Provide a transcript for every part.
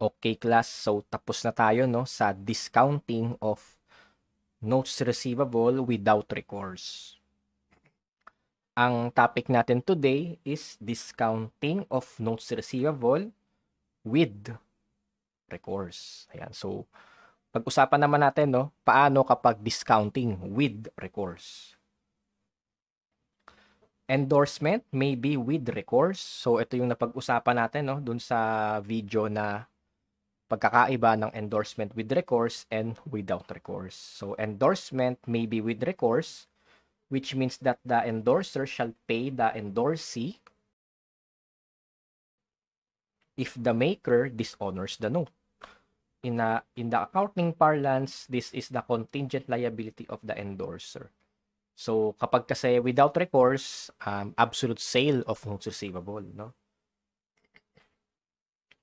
Okay class, so tapos na tayo no sa discounting of notes receivable without recourse. Ang topic natin today is discounting of notes receivable with recourse. Ayan, so pag-usapan naman natin no, paano kapag discounting with recourse. Endorsement may be with recourse. So ito yung napag-usapan natin no dun sa video na pagkakaiba ng endorsement with recourse and without recourse. So endorsement may be with recourse, which means that the endorser shall pay the endorsee if the maker dishonors the note. In, a, in the accounting parlance, this is the contingent liability of the endorser. So kapag kasi without recourse, um, absolute sale of notes receivable, no?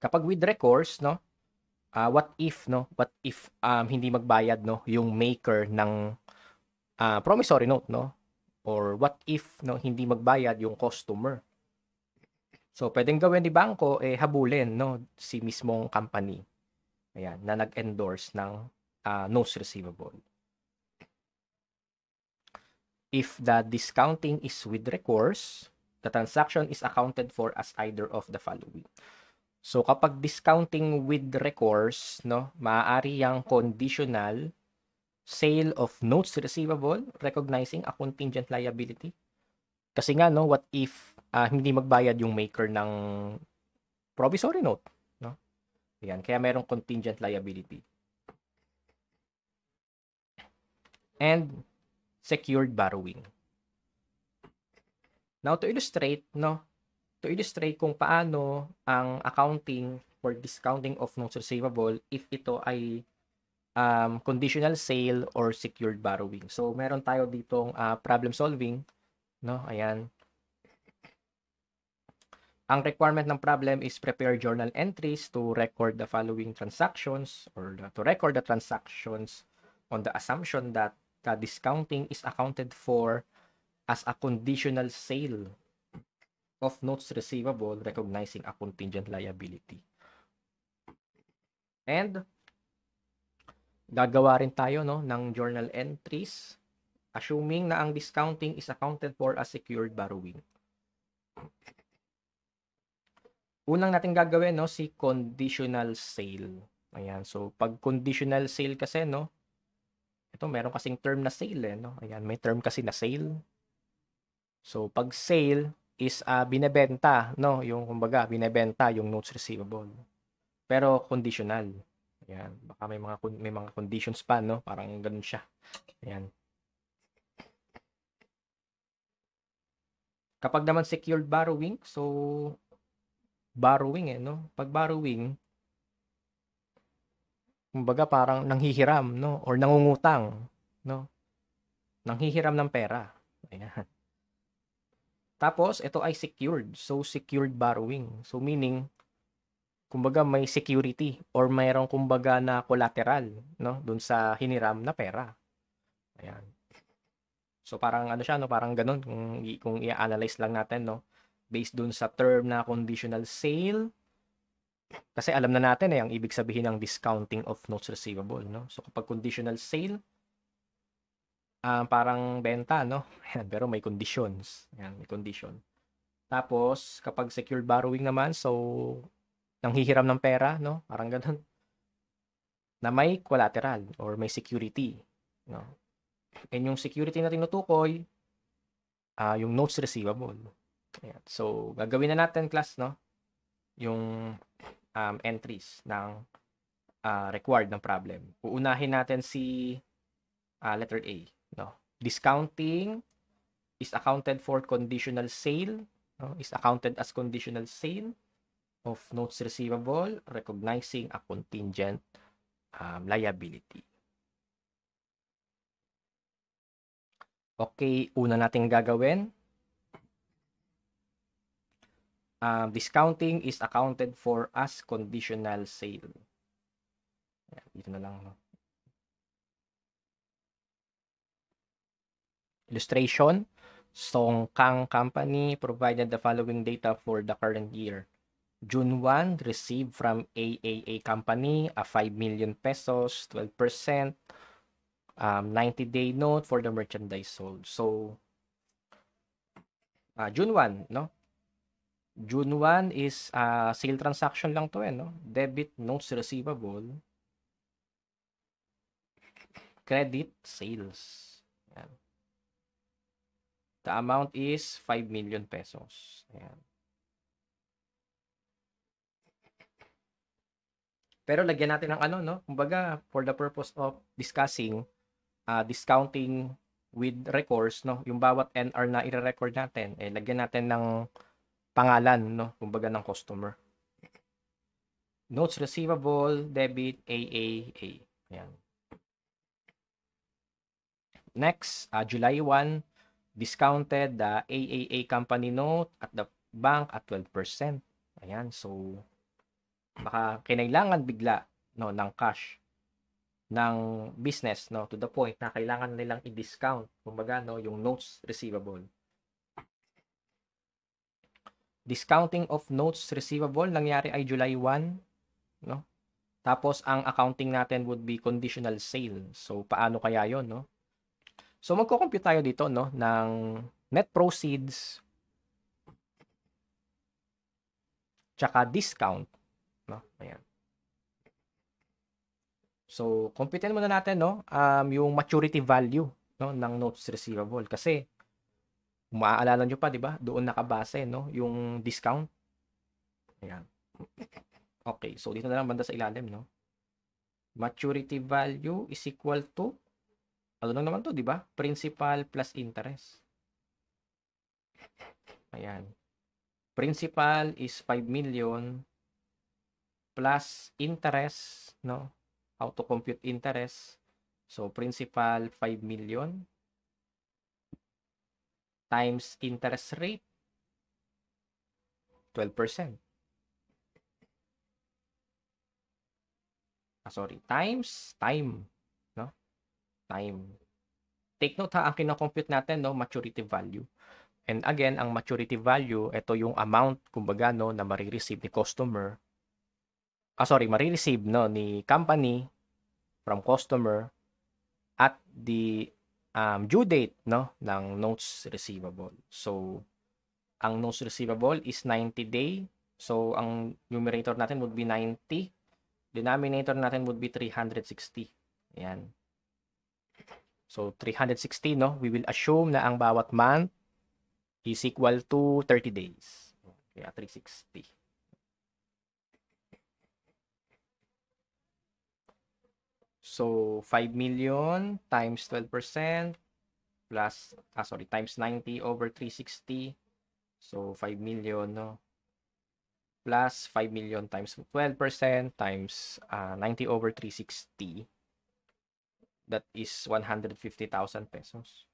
Kapag with recourse, no, uh, what if no what if um, hindi magbayad no yung maker ng uh, promissory note no or what if no hindi magbayad yung customer so pwedeng gawin ni bangko eh habulin no si mismong company ayan na nag-endorse ng uh, notes receivable if the discounting is with recourse the transaction is accounted for as either of the following So kapag discounting with recourse, no, maaari yang conditional sale of notes receivable recognizing a contingent liability. Kasi nga no, what if uh, hindi magbayad yung maker ng promissory note, no? Ayan, kaya merong contingent liability. And secured borrowing. Now to illustrate, no, to illustrate kung paano ang accounting or discounting of notes receivable if ito ay um, conditional sale or secured borrowing. So meron tayo ditong uh, problem solving, no? Ayan. Ang requirement ng problem is prepare journal entries to record the following transactions or the, to record the transactions on the assumption that the discounting is accounted for as a conditional sale of notes receivable recognizing a contingent liability. And gagawa rin tayo no ng journal entries assuming na ang discounting is accounted for as secured borrowing. Unang natin gagawin no si conditional sale. Ayan, so pag conditional sale kasi no ito meron kasing term na sale eh, no. Ayan, may term kasi na sale. So pag sale is uh, binebenta, no? Yung kumbaga, binebenta yung notes receivable. Pero conditional. Ayan, baka may mga may mga conditions pa, no? Parang ganoon siya. Ayan. Kapag naman secured borrowing, so borrowing eh, no? Pag borrowing, kumbaga parang nanghihiram, no? Or nangungutang, no? Nanghihiram ng pera. Ayan. Tapos, ito ay secured. So, secured borrowing. So, meaning, kumbaga may security or mayroong kumbaga na collateral no doon sa hiniram na pera. Ayan. So parang ano siya no parang ganun kung kung i-analyze lang natin no based doon sa term na conditional sale kasi alam na natin eh ang ibig sabihin ng discounting of notes receivable no. So kapag conditional sale ah, parang benta, no? Ayan, pero may conditions. Ayan, may condition. Tapos, kapag secured borrowing naman, so, nanghihiram ng pera, no? Parang ganun. Na may collateral or may security, no? And yung security na tinutukoy, uh, yung notes receivable. Ayan. So, gagawin na natin, class, no? Yung um, entries ng uh, required ng problem. Uunahin natin si uh, letter A. No? Discounting is accounted for conditional sale, no? is accounted as conditional sale of notes receivable, recognizing a contingent um, liability. Okay, una nating gagawin. Um, discounting is accounted for as conditional sale. Ayan, dito na lang. No? Illustration, Song Kang Company provided the following data for the current year. June 1 received from AAA Company a 5 million pesos, 12%, um, 90-day note for the merchandise sold. So, uh, June 1, no? June 1 is uh, sale transaction lang to eh, no? Debit notes receivable. Credit sales. The amount is 5 million pesos. Ayan. Pero lagyan natin ng ano, no? Kumbaga, for the purpose of discussing, uh, discounting with records, no? Yung bawat NR na i-record natin, eh, lagyan natin ng pangalan, no? Kumbaga ng customer. Notes receivable, debit, AAA. Ayan. Next, uh, July 1, discounted the AAA company note at the bank at 12%. Ayan, so baka kinailangan bigla no ng cash ng business no to the point na kailangan nilang i-discount kumbaga no yung notes receivable. Discounting of notes receivable nangyari ay July 1 no. Tapos ang accounting natin would be conditional sale. So paano kaya 'yon no? So magko-compute tayo dito no ng net proceeds tsaka discount no. Ayan. So compute muna natin no um, yung maturity value no ng notes receivable kasi maaalala niyo pa 'di ba? Doon nakabase no yung discount. Ayan. Okay, so dito na lang banda sa ilalim no. Maturity value is equal to ano lang naman to, di ba? Principal plus interest. Ayan. Principal is 5 million plus interest, no? How to compute interest. So, principal 5 million times interest rate 12%. Ah, sorry, times time time. Take note ha, ang kinocompute natin, no, maturity value. And again, ang maturity value, ito yung amount, kumbaga, no, na marireceive ni customer. Ah, sorry, marireceive, no, ni company from customer at the um, due date, no, ng notes receivable. So, ang notes receivable is 90 day. So, ang numerator natin would be 90. Denominator natin would be 360. Ayan. So 360 no, we will assume na ang bawat month is equal to 30 days. Kaya 360. So 5 million times 12% plus ah sorry times 90 over 360. So 5 million no plus 5 million times 12% times uh, ah, 90 over 360 that is 150,000 pesos.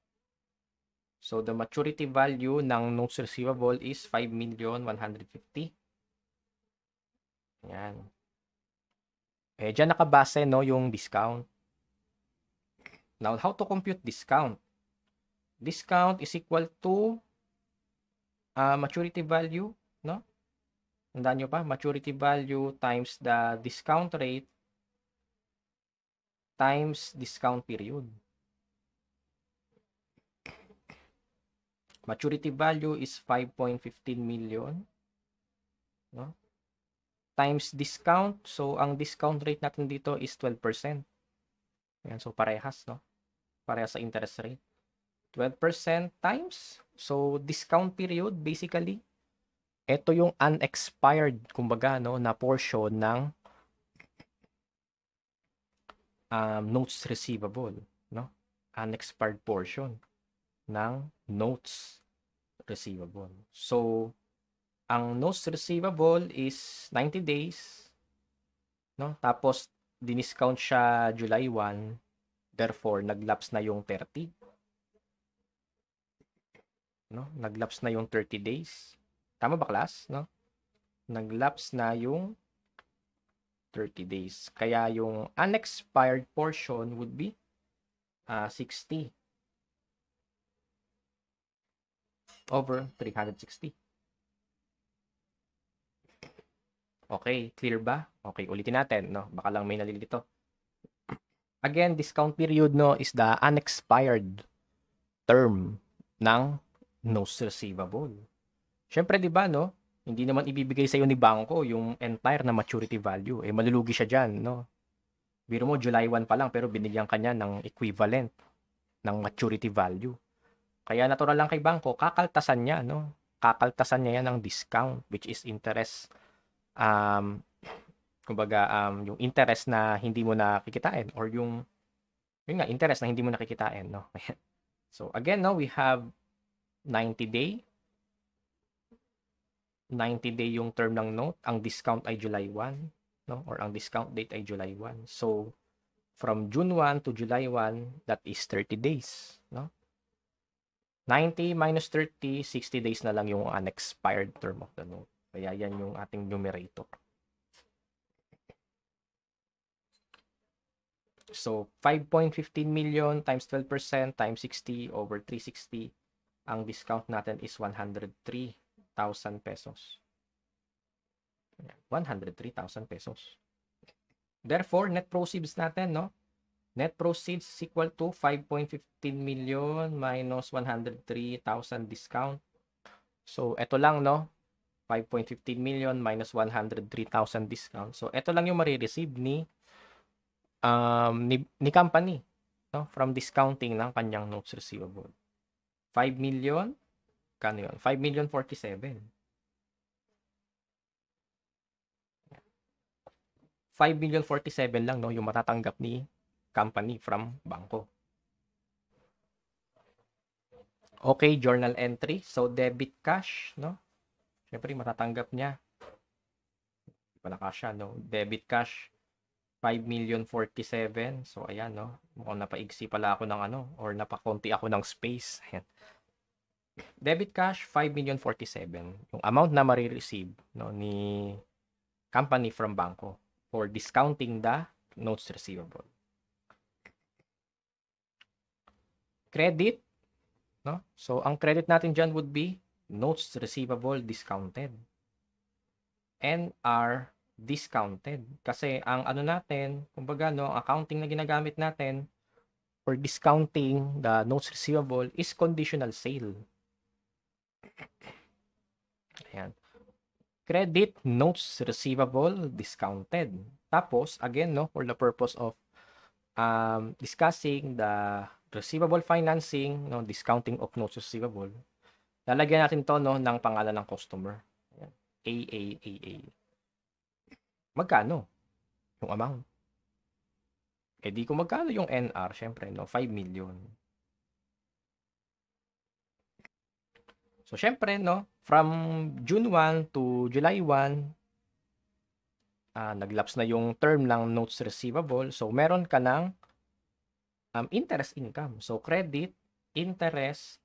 So the maturity value ng notes receivable is 5 million 150. Yan. Eh diyan nakabase no yung discount. Now how to compute discount? Discount is equal to uh, maturity value, no? Tandaan nyo pa, maturity value times the discount rate times discount period. Maturity value is 5.15 million. No? Times discount. So, ang discount rate natin dito is 12%. Ayan, so parehas, no? Parehas sa interest rate. 12% times. So, discount period, basically, ito yung unexpired, kumbaga, no, na portion ng um, notes receivable, no? Unexpired portion ng notes receivable. So, ang notes receivable is 90 days, no? Tapos, diniscount siya July 1, therefore, naglaps na yung 30. No? Naglaps na yung 30 days. Tama ba, class? No? Naglaps na yung 30 days. Kaya yung unexpired portion would be uh, ah, 60 over 360. Okay, clear ba? Okay, ulitin natin, no? Baka lang may nalilito. Again, discount period, no, is the unexpired term ng notes receivable. Siyempre, di ba, no? Hindi naman ibibigay sa iyo ni bangko yung entire na maturity value. Eh, malulugi siya dyan, no? Biro mo, July 1 pa lang, pero binigyan kanya ng equivalent ng maturity value. Kaya natural lang kay bangko, kakaltasan niya, no? Kakaltasan niya yan ng discount, which is interest. Um, kumbaga, um, yung interest na hindi mo nakikitain or yung, yun nga, interest na hindi mo nakikitain, no? so, again, no, we have 90 day 90 day yung term ng note, ang discount ay July 1, no? Or ang discount date ay July 1. So from June 1 to July 1, that is 30 days, no? 90 minus 30, 60 days na lang yung unexpired term of the note. Kaya yan yung ating numerator. So 5.15 million times 12% times 60 over 360, ang discount natin is 103 pesos. 103,000 pesos. Therefore, net proceeds natin, no? Net proceeds is equal to 5.15 million minus 103,000 discount. So, ito lang, no? 5.15 million minus 103,000 discount. So, ito lang yung marireceive ni, um, ni, ni company no? from discounting ng kanyang notes receivable. 5 million Kano yun? 5 million 47. 5 million 47 lang no yung matatanggap ni company from bangko. Okay, journal entry. So debit cash, no? Syempre matatanggap niya. Wala cash siya, no? Debit cash 5 million 47. So ayan, no. Mukhang napaigsi pala ako ng ano or napakonti ako ng space. Ayan debit cash 5,047,000 yung amount na marireceive no ni company from banko for discounting the notes receivable. Credit no? So ang credit natin diyan would be notes receivable discounted. NR discounted kasi ang ano natin, kumbaga no, ang accounting na ginagamit natin for discounting the notes receivable is conditional sale. Ayan. Credit notes receivable discounted. Tapos, again, no, for the purpose of um, discussing the receivable financing, no, discounting of notes receivable, lalagyan natin to no, ng pangalan ng customer. AAAA. Magkano? Yung amount. Eh di ko magkano yung NR, syempre, no? 5 million. So, syempre, no, from June 1 to July 1, uh, ah, naglaps na yung term ng notes receivable. So, meron ka ng um, interest income. So, credit, interest,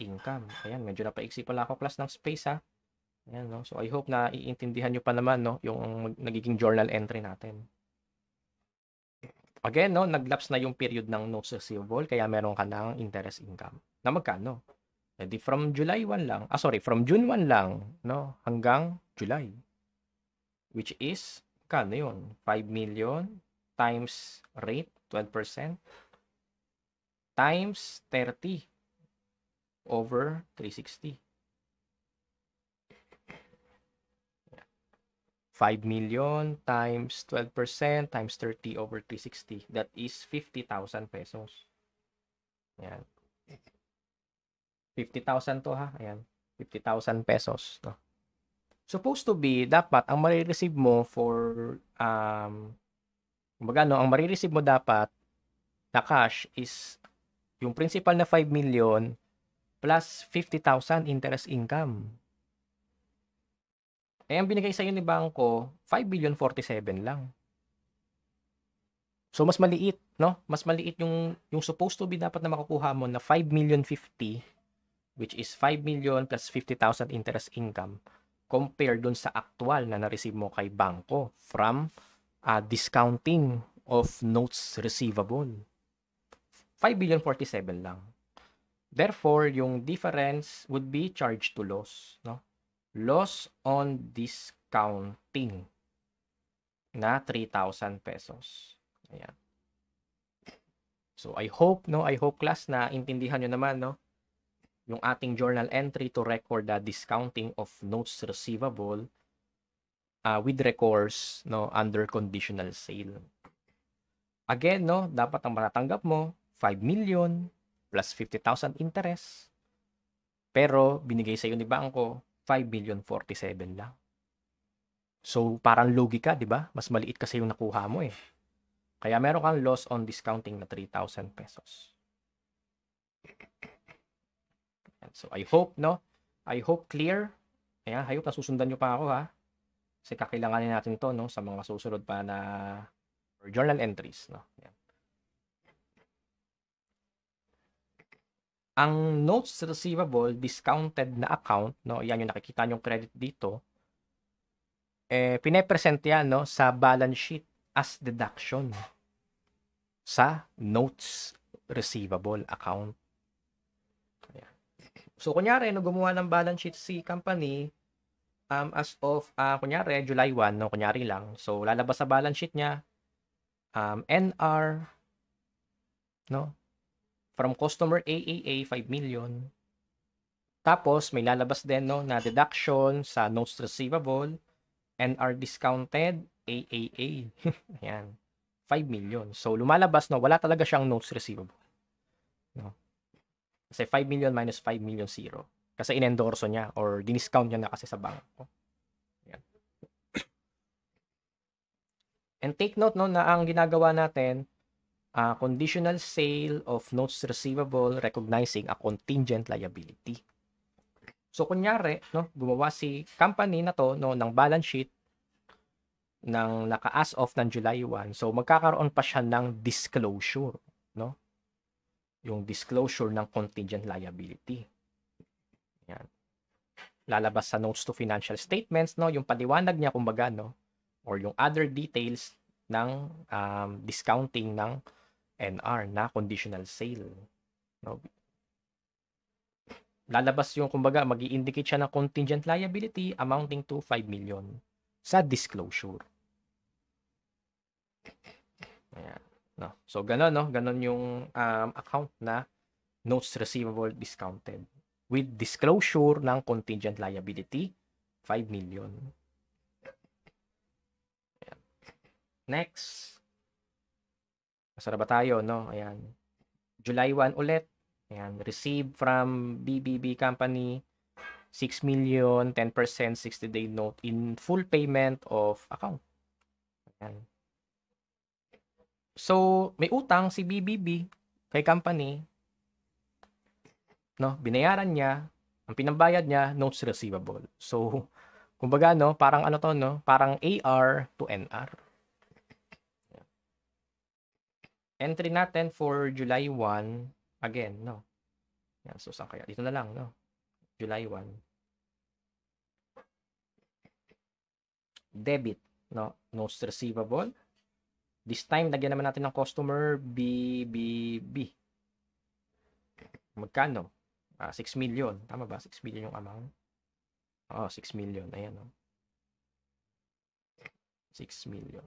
income. Ayan, medyo napaiksi pala ako class ng space, ha. Ayan, no? So, I hope na iintindihan nyo pa naman, no, yung nagiging journal entry natin. Again, no, naglaps na yung period ng notes receivable, kaya meron ka ng interest income. Na magkano? E from July 1 lang. Ah, sorry, from June 1 lang, no? Hanggang July. Which is, kano yun? 5 million times rate, 12%, times 30 over 360. 5 million times 12% times 30 over 360. That is 50,000 pesos. Yan. 50,000 to ha. Ayan. 50,000 pesos. No? Supposed to be, dapat, ang marireceive mo for, um, kumbaga, no, ang marireceive mo dapat na cash is yung principal na 5 million plus 50,000 interest income. Eh, ang binigay sa'yo ni bangko, 5 billion 47 lang. So, mas maliit, no? Mas maliit yung, yung supposed to be dapat na makukuha mo na 5 million which is 5 million plus 50,000 interest income compare doon sa actual na na-receive mo kay bangko from uh, discounting of notes receivable. 5 billion 47 lang. Therefore, yung difference would be charged to loss, no? Loss on discounting na 3,000 pesos. Ayan. So I hope no, I hope class na intindihan niyo naman no yung ating journal entry to record the discounting of notes receivable uh, with recourse no under conditional sale. Again, no, dapat ang matatanggap mo 5 million plus 50,000 interest. Pero binigay sa iyo ni bangko 5 million 47 lang. So parang logi ka, 'di ba? Mas maliit kasi yung nakuha mo eh. Kaya meron kang loss on discounting na 3,000 pesos. So, I hope, no? I hope clear. Ayan, I hope nasusundan nyo pa ako, ha? Kasi kakailanganin natin to, no? Sa mga susunod pa na journal entries, no? Ayan. Ang notes receivable, discounted na account, no? Yan yung nakikita niyo credit dito. Eh, pinepresent yan, no? Sa balance sheet as deduction sa notes receivable account. So, kunyari, no, gumawa ng balance sheet si company um, as of, uh, kunyari, July 1, no, kunyari lang. So, lalabas sa balance sheet niya, um, NR, no, from customer AAA, 5 million. Tapos, may lalabas din, no, na deduction sa notes receivable, NR discounted, AAA. Ayan. 5 million. So, lumalabas no, wala talaga siyang notes receivable. No? Kasi 5 million minus 5 million zero. Kasi inendorso niya or diniscount niya na kasi sa bangko. Yan. And take note no na ang ginagawa natin uh, conditional sale of notes receivable recognizing a contingent liability. So kunyari, no, gumawa si company na to no ng balance sheet ng naka-as off ng July 1. So magkakaroon pa siya ng disclosure yung disclosure ng contingent liability. Yan. Lalabas sa notes to financial statements, no, yung paliwanag niya kumbaga, no, or yung other details ng um, discounting ng NR na conditional sale. No? Lalabas yung, kumbaga, mag indicate siya ng contingent liability amounting to 5 million sa disclosure. Ayan. No? So, ganun, no? Ganun yung um, account na notes receivable discounted with disclosure ng contingent liability, 5 million. Next. Masara ba tayo, no? Ayan. July 1 ulit. Ayan. Received from BBB Company, 6 million, 10% 60-day note in full payment of account. Ayan. So, may utang si BBB kay company. No, binayaran niya. Ang pinambayad niya, notes receivable. So, kumbaga, no, parang ano to, no? Parang AR to NR. Entry natin for July 1. Again, no? Yan, so saan kaya? Dito na lang, no? July 1. Debit, no? Notes receivable This time, lagyan naman natin ng customer BBB. Magkano? Ah, 6 million. Tama ba? 6 million yung amount. Oo, oh, 6 million. Ayan, oh. 6 million.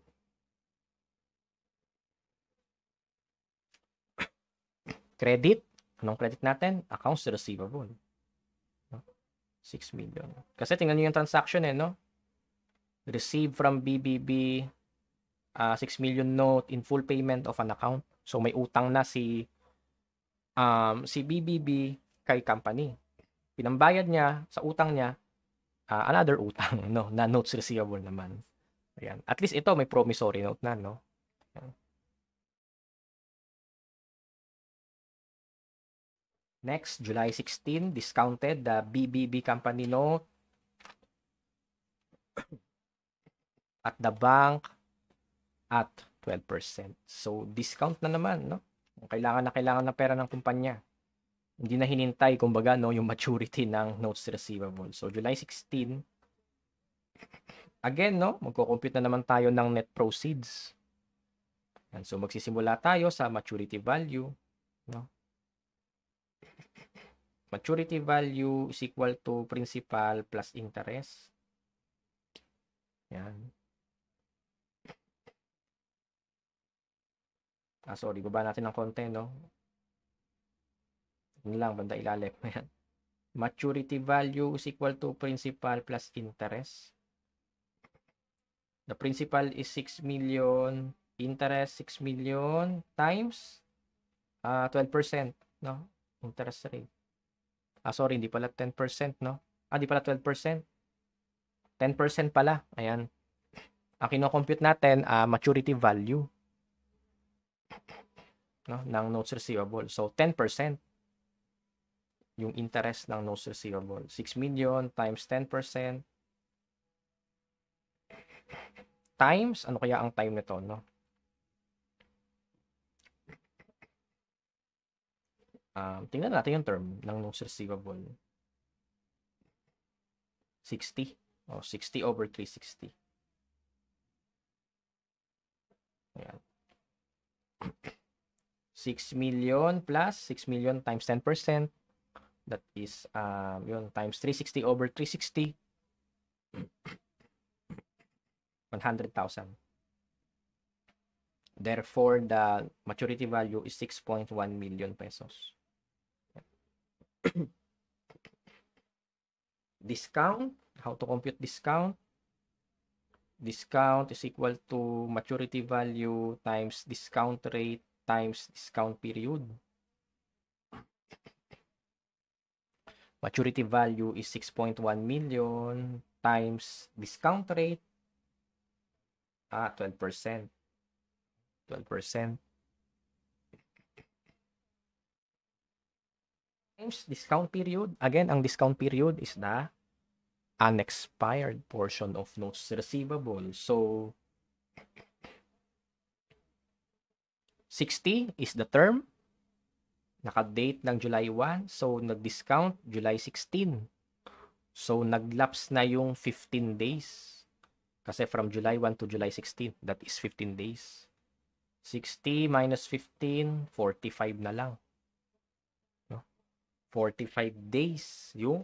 Credit. Anong credit natin? Accounts receivable. 6 million. Kasi tingnan nyo yung transaction eh, no? Receive from BBB uh, ah, 6 million note in full payment of an account. So may utang na si um, si BBB kay company. Pinambayad niya sa utang niya uh, another utang no na notes receivable naman. Ayan. At least ito may promissory note na no. Next, July 16, discounted the BBB company note at the bank at 12%. So, discount na naman, no? Kailangan na kailangan ng pera ng kumpanya. Hindi na hinintay, kumbaga, no, yung maturity ng notes receivable. So, July 16, again, no, magko-compute na naman tayo ng net proceeds. And so, magsisimula tayo sa maturity value, no? Maturity value is equal to principal plus interest. Yan. Ah, sorry, baba natin ng konti, no? Yun lang, banda ilalim. Ayan. Maturity value is equal to principal plus interest. The principal is 6 million, interest 6 million times uh, ah, 12%, no? Interest rate. Ah, sorry, hindi pala 10%, no? Ah, hindi pala 12%. 10% pala. Ayan. Ang kinocompute natin, uh, maturity value no, ng notes receivable. So 10% yung interest ng notes receivable. 6 million times 10% times ano kaya ang time nito, no? Um, tingnan natin yung term ng notes receivable. 60. O, oh, 60 over 360. Ayan. 6 million plus 6 million times 10%. That is, um, yun, times 360 over 360. 100,000. Therefore, the maturity value is 6.1 million pesos. discount, how to compute discount discount is equal to maturity value times discount rate times discount period. Maturity value is 6.1 million times discount rate. Ah, 12%. 12%. Times discount period. Again, ang discount period is the unexpired portion of notes receivable. So, 60 is the term. Naka-date ng July 1. So, nag-discount July 16. So, nag-lapse na yung 15 days. Kasi from July 1 to July 16, that is 15 days. 60 minus 15, 45 na lang. 45 days yung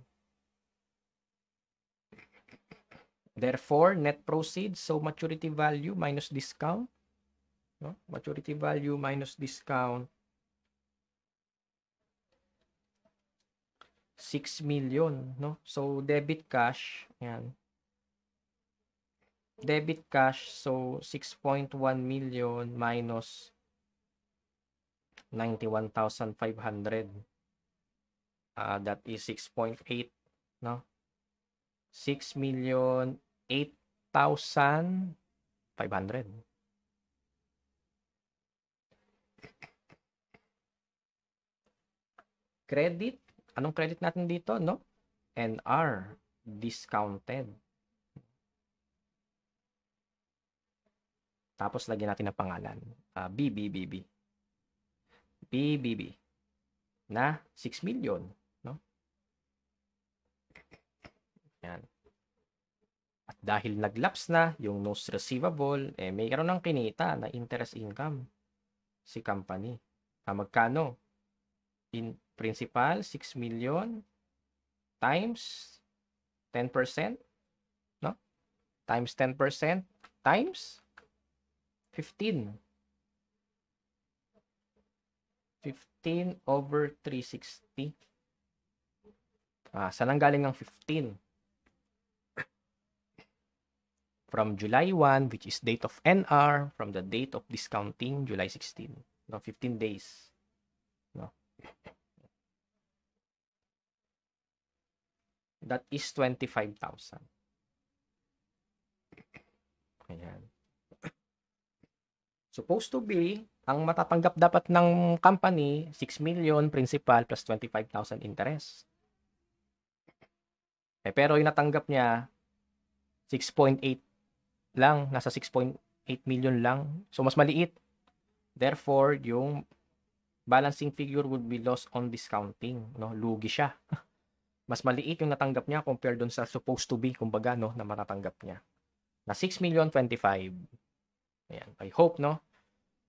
Therefore, net proceeds, so maturity value minus discount. No? Maturity value minus discount. 6 million, no? So, debit cash, Ayan. Debit cash, so 6.1 million minus 91,500. Uh, ah, that is 6.8, no? 6 million 8,500. Credit. Anong credit natin dito, no? NR. Discounted. Tapos lagyan natin ng pangalan. Uh, ah, BBBB. BBB. Na 6 million. No? dahil naglaps na yung notes receivable, eh may karon ng kinita na interest income si company. Ah, magkano? In principal, 6 million times 10%, no? Times 10% times 15. 15 over 360. Ah, saan ang galing ang 15? from July 1, which is date of NR, from the date of discounting, July 16. No, 15 days. No. That is 25,000. Ayan. Supposed to be, ang matatanggap dapat ng company, 6 million principal plus 25,000 interest. Eh, pero yung natanggap niya, 6.8 lang, nasa 6.8 million lang. So, mas maliit. Therefore, yung balancing figure would be lost on discounting. No? Lugi siya. mas maliit yung natanggap niya compared doon sa supposed to be, kumbaga, no, na matatanggap niya. Na 6 million 25. Ayan. I hope, no?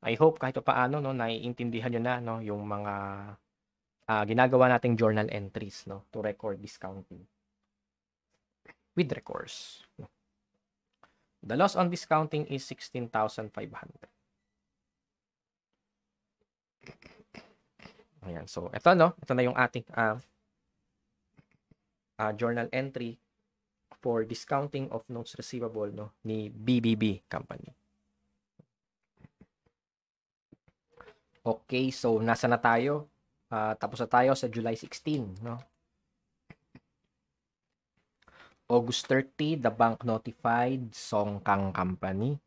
I hope kahit paano, no, naiintindihan nyo na, no, yung mga uh, ginagawa nating journal entries, no, to record discounting with records. No? The loss on discounting is 16,500. Ayan. So, ito no. Ito na yung ating uh, uh, journal entry for discounting of notes receivable no ni BBB company. Okay, so nasa na tayo? Uh, tapos na tayo sa July 16, no? August 30, the bank notified Song Kang Company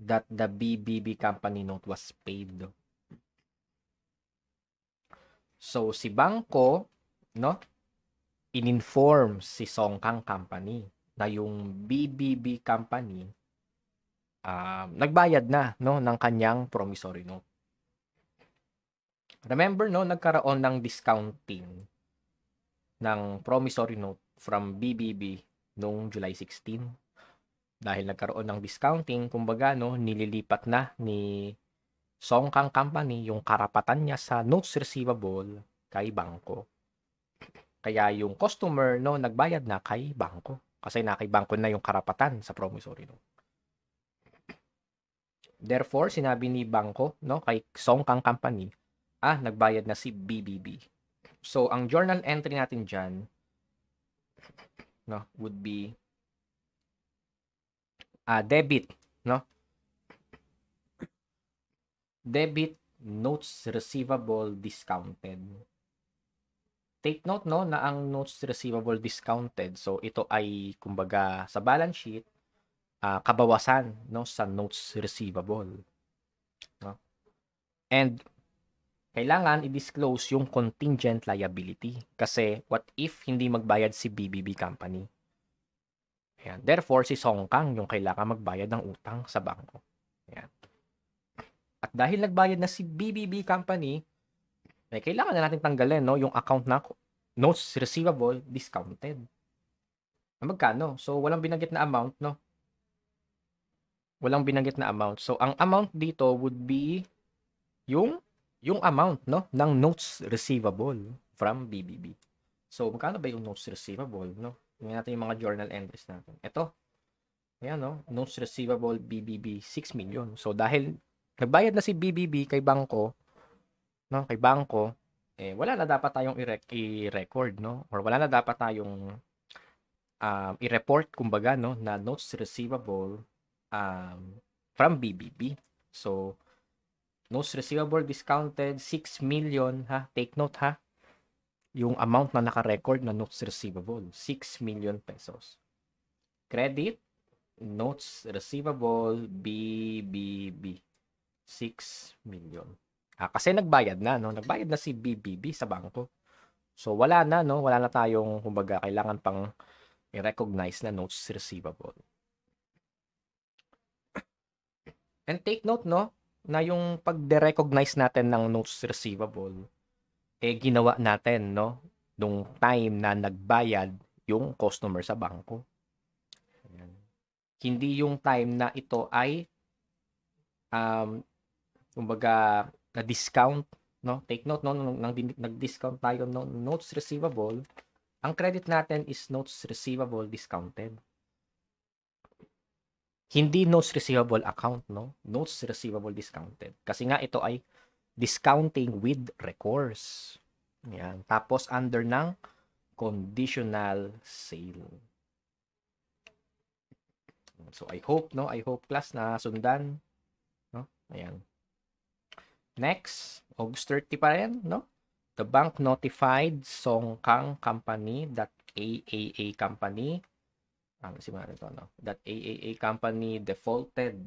that the BBB company note was paid. So si bangko, no? in Ininform si Song Kang Company na yung BBB company uh, nagbayad na no ng kanyang promissory note. Remember no, nagkaroon ng discounting ng promissory note from BBB noong July 16. Dahil nagkaroon ng discounting, kumbaga no, nililipat na ni Song Kang Company yung karapatan niya sa notes receivable kay bangko. Kaya yung customer no nagbayad na kay bangko kasi na kay bangko na yung karapatan sa promissory note. Therefore, sinabi ni bangko no kay Song Kang Company, ah nagbayad na si BBB. So ang journal entry natin diyan no, would be uh, debit, no? Debit notes receivable discounted. Take note no na ang notes receivable discounted. So ito ay kumbaga sa balance sheet uh, kabawasan no sa notes receivable. No? And kailangan i-disclose yung contingent liability kasi what if hindi magbayad si BBB company. Ayan. Therefore, si Song Kang yung kailangan magbayad ng utang sa bangko. Ayan. At dahil nagbayad na si BBB company, may eh, kailangan na natin tanggalin no, yung account na notes receivable discounted. Magkano? So, walang binanggit na amount, no? Walang binanggit na amount. So, ang amount dito would be yung yung amount no ng notes receivable from BBB. So magkano ba yung notes receivable no? Tingnan natin yung mga journal entries natin. Ito. Ayan no, notes receivable BBB 6 million. So dahil nagbayad na si BBB kay bangko no, kay bangko, eh wala na dapat tayong i-record no or wala na dapat tayong um, i-report kumbaga no na notes receivable um, from BBB. So Notes receivable discounted 6 million ha. Take note ha. Yung amount na naka-record na notes receivable, 6 million pesos. Credit, notes receivable, BBB, 6 million. Ah, kasi nagbayad na, no? Nagbayad na si BBB sa bangko. So, wala na, no? Wala na tayong, kumbaga, kailangan pang i-recognize na notes receivable. And take note, no? na yung pag-recognize natin ng notes receivable, eh ginawa natin, no? Nung time na nagbayad yung customer sa bangko. Ayan. Hindi yung time na ito ay um, kumbaga, na-discount, no? Take note, no? Nung, nag-discount tayo ng no? notes receivable, ang credit natin is notes receivable discounted. Hindi notes receivable account, no? Notes receivable discounted. Kasi nga ito ay discounting with recourse. Yan. Tapos under ng conditional sale. So I hope no, I hope class na sundan no. Ayan. Next, August 30 pa rin, no? The bank notified Songkang Company that AAA Company ano si Mara to, no? That AAA company defaulted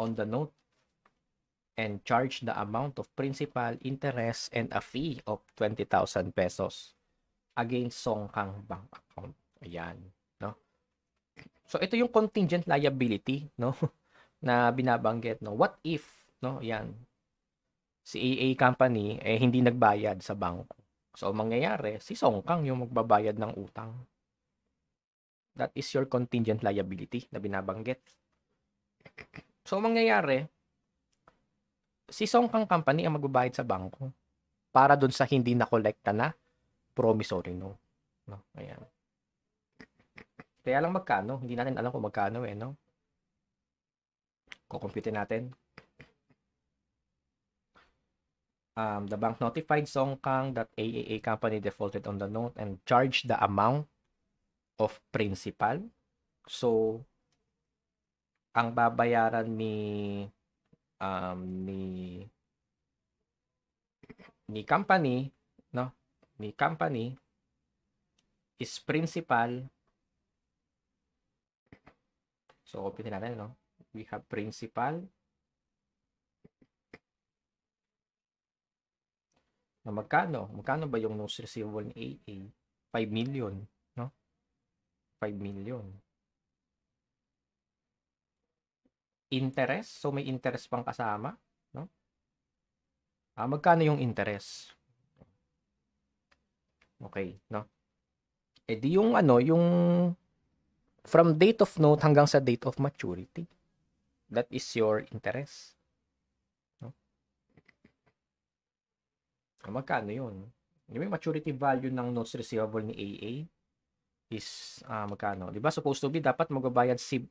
on the note and charged the amount of principal, interest, and a fee of 20,000 pesos against Song Kang bank account. Ayan, no? So, ito yung contingent liability, no? na binabanggit, no? What if, no? Ayan. Si AA company, eh, hindi nagbayad sa bank. So, mangyayari, si Song Kang yung magbabayad ng utang. That is your contingent liability na binabanggit. So, mangyayari, si Songkang Company ang magbabayad sa bangko para doon sa hindi na nakolekta na promissory note. No, ayan. Kaya lang magkano, hindi natin alam kung magkano eh, no? Kukumpute natin. Um, the bank notified Songkang that AAA company defaulted on the note and charged the amount of principal. So, ang babayaran ni um, ni ni company no ni company is principal so copy natin no we have principal na magkano magkano ba yung notes receivable ni AA 5 million 5 million. Interest, so may interest pang kasama, no? Ah, magkano yung interest? Okay, no? Eh di yung ano, yung from date of note hanggang sa date of maturity. That is your interest. No? Ah, magkano yun? Yung maturity value ng notes receivable ni AA, is uh, magkano? 'Di ba? Supposed to be dapat magbabayad si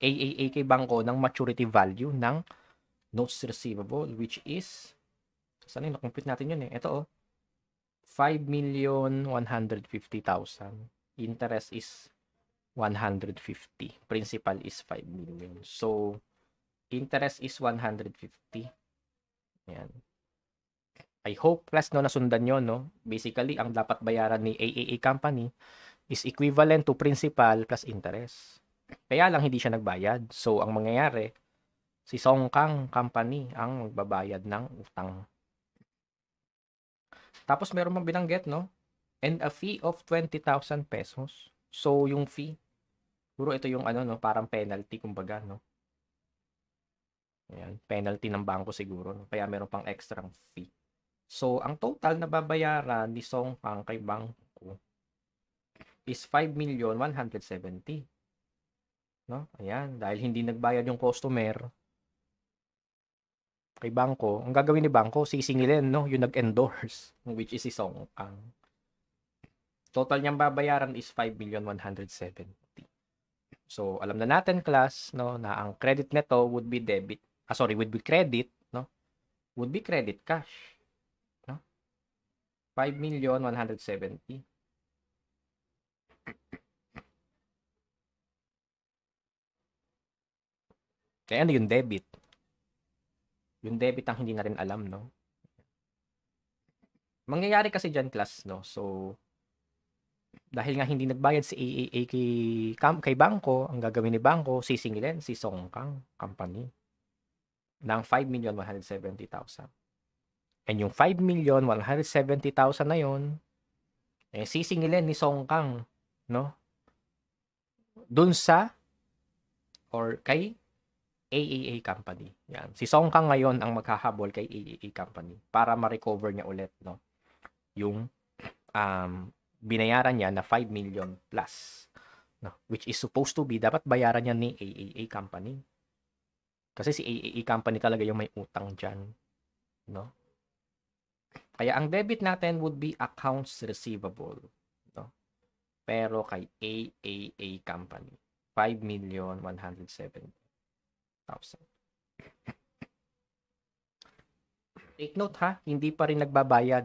AAA kay Bangko ng maturity value ng notes receivable which is saan yung na-complete natin yun eh. Ito oh. 5,150,000. Interest is 150. Principal is 5 million. So, interest is 150. Ayan. I hope class no nasundan yon no. Basically, ang dapat bayaran ni AAA company is equivalent to principal plus interest. Kaya lang hindi siya nagbayad. So, ang mangyayari, si Song Kang Company ang magbabayad ng utang. Tapos, meron pang binanggit, no? And a fee of 20,000 pesos. So, yung fee, siguro ito yung ano, no? Parang penalty, kumbaga, no? Ayan, penalty ng bangko siguro. No? Kaya meron pang extra fee. So, ang total na babayaran ni Song Kang kay bangko is 5,170. No? Ayan, dahil hindi nagbayad yung customer kay bangko, ang gagawin ni bangko, sisingilin, no? Yung nag-endorse, which is si Song Ang. Total niyang babayaran is 5,170. So, alam na natin class, no, na ang credit neto would be debit. Ah, sorry, would be credit, no? Would be credit cash. No? 5,170. Kaya ano yung debit? Yung debit ang hindi na rin alam, no? Mangyayari kasi dyan, class, no? So, dahil nga hindi nagbayad si AAA kay, kay Bangko, ang gagawin ni Bangko, sisingilin si Song Kang Company ng 5,170,000. And yung 5,170,000 na yon eh, sisingilin ni Song Kang, no? Doon sa, or kay AAA Company. Yan. Si Song Kang ngayon ang maghahabol kay AAA Company para ma-recover niya ulit no yung um, binayaran niya na 5 million plus no which is supposed to be dapat bayaran niya ni AAA Company. Kasi si AAA Company talaga yung may utang diyan no. Kaya ang debit natin would be accounts receivable no. Pero kay AAA Company 5 million 170 Take note ha, hindi pa rin nagbabayad.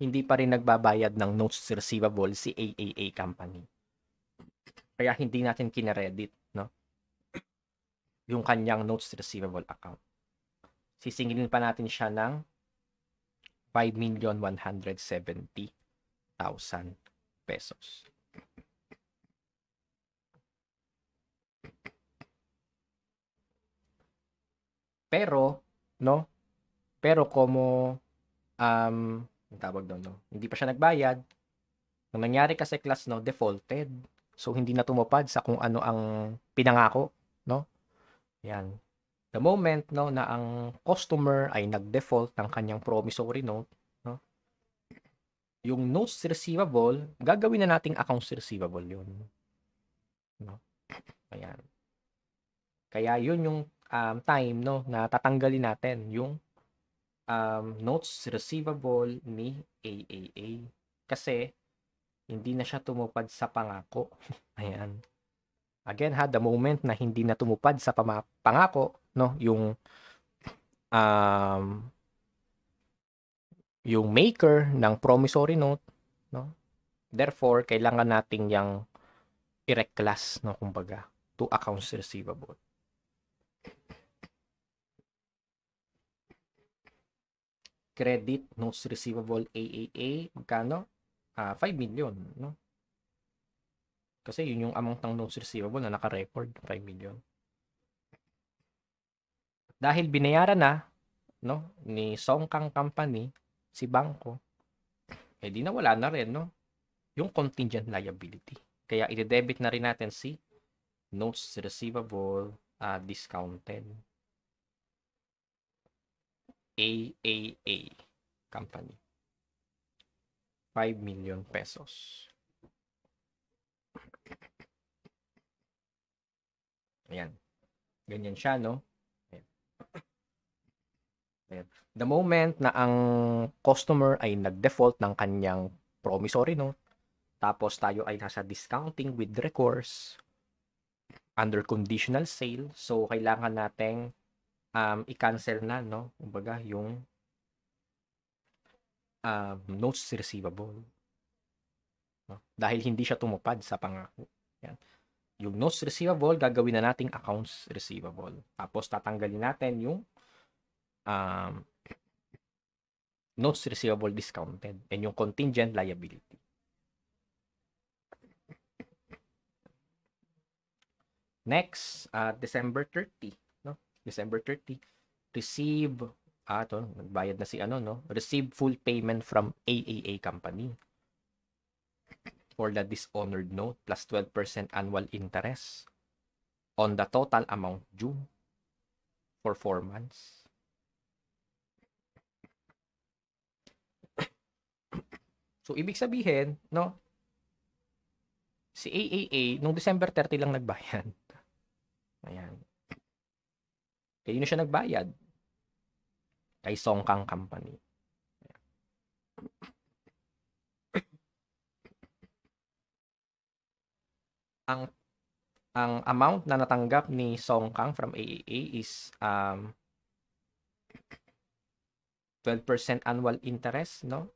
Hindi pa rin nagbabayad ng notes receivable si AAA company. Kaya hindi natin kinaredit, no? Yung kanyang notes receivable account. Sisingilin pa natin siya ng 5,170,000 pesos. Pero, no? Pero como, um, tawag doon, no? Hindi pa siya nagbayad. Ang nangyari kasi class, no, defaulted. So, hindi na tumupad sa kung ano ang pinangako, no? Yan. The moment, no, na ang customer ay nag-default ng kanyang promissory note, no? Yung notes receivable, gagawin na nating accounts receivable yun. No? Ayan. Kaya yun yung um, time no na tatanggalin natin yung um, notes receivable ni AAA kasi hindi na siya tumupad sa pangako. Ayan. Again ha, the moment na hindi na tumupad sa pangako, no, yung um, yung maker ng promissory note, no? Therefore, kailangan nating yung i-reclass, no, kumbaga, to accounts receivable. credit notes receivable AAA magkano? Ah, 5 million, no? Kasi yun yung amount ng notes receivable na naka-record, 5 million. Dahil binayaran na no ni Songkang Company si bangko, eh di na wala na rin, no? Yung contingent liability. Kaya i-debit na rin natin si notes receivable uh, discounted. AAA company. 5 million pesos. Ayan. Ganyan siya, no? Ayan. The moment na ang customer ay nag-default ng kanyang promissory note, tapos tayo ay nasa discounting with recourse under conditional sale. So, kailangan nating um, i-cancel na, no? Kumbaga, yung um, notes receivable. No? Dahil hindi siya tumupad sa pangako. Yan. Yung notes receivable, gagawin na nating accounts receivable. Tapos tatanggalin natin yung um, notes receivable discounted and yung contingent liability. Next, uh, December 30. December 30, receive, ah, to, nagbayad na si ano, no? Receive full payment from AAA company for the dishonored note plus 12% annual interest on the total amount due for 4 months. So, ibig sabihin, no, si AAA, nung December 30 lang nagbayad. Ayan. Kayo na siya nagbayad. Kay Songkang Company. ang ang amount na natanggap ni Songkang from AAA is um 12% annual interest, no?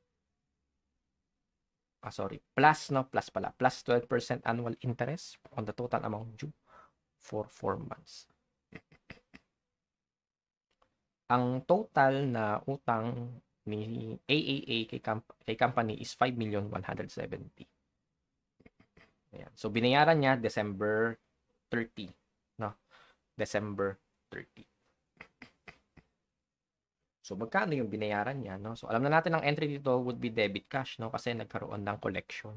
Ah, sorry, plus, no? Plus pala. Plus 12% annual interest on the total amount due for 4 months ang total na utang ni AAA kay, comp- kay company is 5,170. Ayan. So binayaran niya December 30, no? December 30. So magkano yung binayaran niya, no? So alam na natin ang entry dito would be debit cash, no? Kasi nagkaroon ng collection.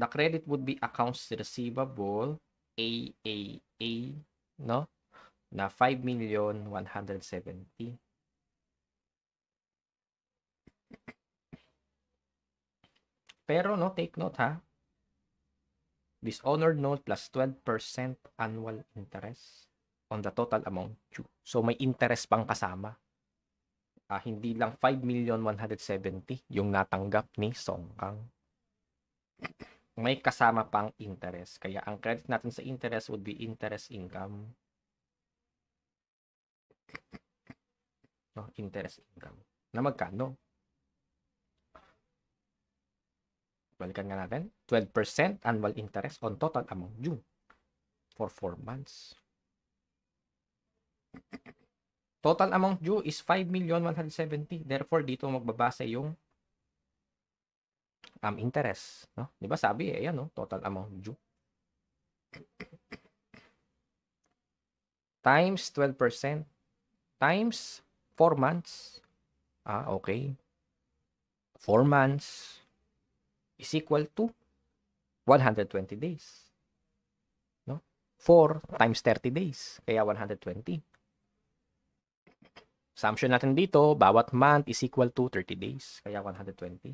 The credit would be accounts receivable, AAA, no? na 5,170,000. Pero no, take note ha. Dishonored note plus 12% annual interest on the total amount due. So may interest pang kasama. ah, hindi lang 5,170,000 yung natanggap ni Song Kang. May kasama pang interest. Kaya ang credit natin sa interest would be interest income No, interest income. Na magkano? Balikan nga natin. 12% annual interest on total amount due for 4 months. Total amount due is 5,170. Therefore, dito magbabasa yung um, interest. No? Di ba sabi, eh, ayan, no? total amount due. Times 12% times 4 months. Ah, okay. 4 months is equal to 120 days. No? 4 times 30 days, kaya 120. Assumption natin dito, bawat month is equal to 30 days, kaya 120.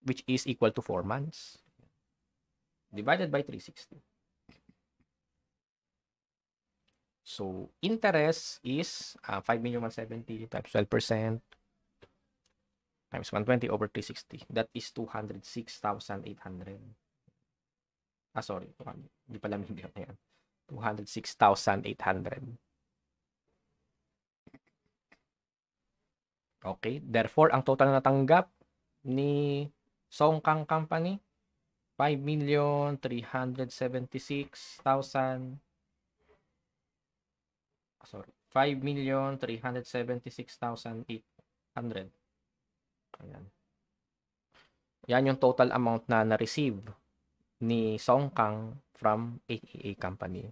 Which is equal to 4 months. Divided by 360. So, interest is uh, 5 million 170 times 12% times 120 over 360. That is 206,800. Ah, sorry. Hindi pala million. Ayan. 206,800. Okay. Therefore, ang total na natanggap ni Song Kang Company, 5,376,000 sorry, 5,376,800. Ayan. Yan yung total amount na na-receive ni Song Kang from AEA company.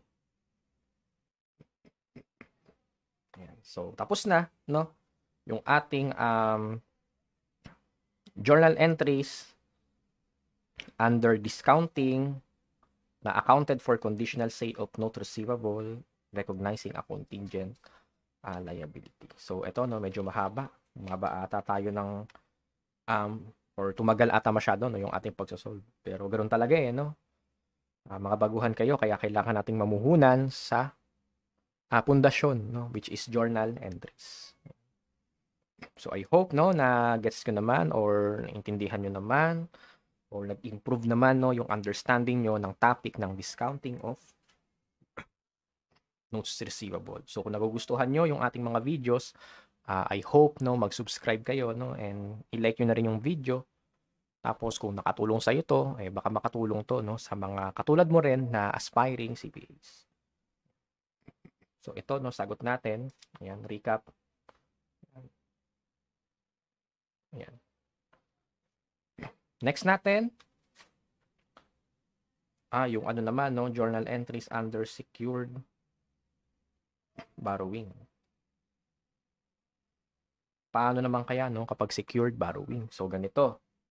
Ayan. So, tapos na, no? Yung ating um, journal entries under discounting na accounted for conditional sale of note receivable recognizing a contingent uh, liability. So ito no, medyo mahaba. Mahaba ata tayo ng um, or tumagal ata masyado no yung ating pagsosolve. Pero ganoon talaga eh no. Uh, mga baguhan kayo kaya kailangan nating mamuhunan sa uh, pundasyon no which is journal entries. So I hope no na gets ko naman or intindihan niyo naman or nag-improve naman no yung understanding niyo ng topic ng discounting of notes receivable. So kung nagugustuhan nyo yung ating mga videos, uh, I hope no mag-subscribe kayo no and i-like niyo na rin yung video. Tapos kung nakatulong sa ito, eh baka makatulong to no sa mga katulad mo rin na aspiring CPAs. So ito no sagot natin. Ayun, recap. Ayan. Next natin, ah, yung ano naman, no, journal entries under secured borrowing. Paano naman kaya no kapag secured borrowing? So ganito,